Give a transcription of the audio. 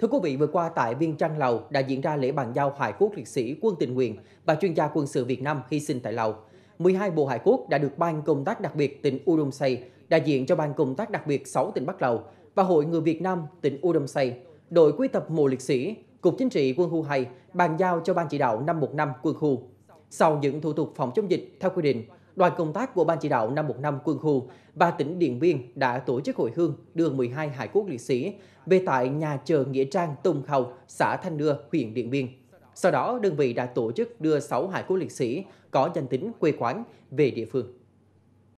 Thưa quý vị, vừa qua tại Viên trăng Lào đã diễn ra lễ bàn giao Hải cốt liệt sĩ quân tình nguyện và chuyên gia quân sự Việt Nam hy sinh tại Lào. 12 bộ hải cốt đã được Ban Công tác đặc biệt tỉnh Udom đại diện cho Ban Công tác đặc biệt 6 tỉnh Bắc Lào và Hội Người Việt Nam tỉnh Udom đội quy tập mộ liệt sĩ, Cục Chính trị quân khu 2 bàn giao cho Ban chỉ đạo 515 quân khu. Sau những thủ tục phòng chống dịch theo quy định, đoàn công tác của Ban chỉ đạo năm một năm quân khu và tỉnh Điện Biên đã tổ chức hội hương đưa 12 hải cốt liệt sĩ về tại nhà chờ Nghĩa Trang Tùng Hầu, xã Thanh Nưa, huyện Điện Biên. Sau đó, đơn vị đã tổ chức đưa 6 hải cốt liệt sĩ có danh tính quê quán về địa phương.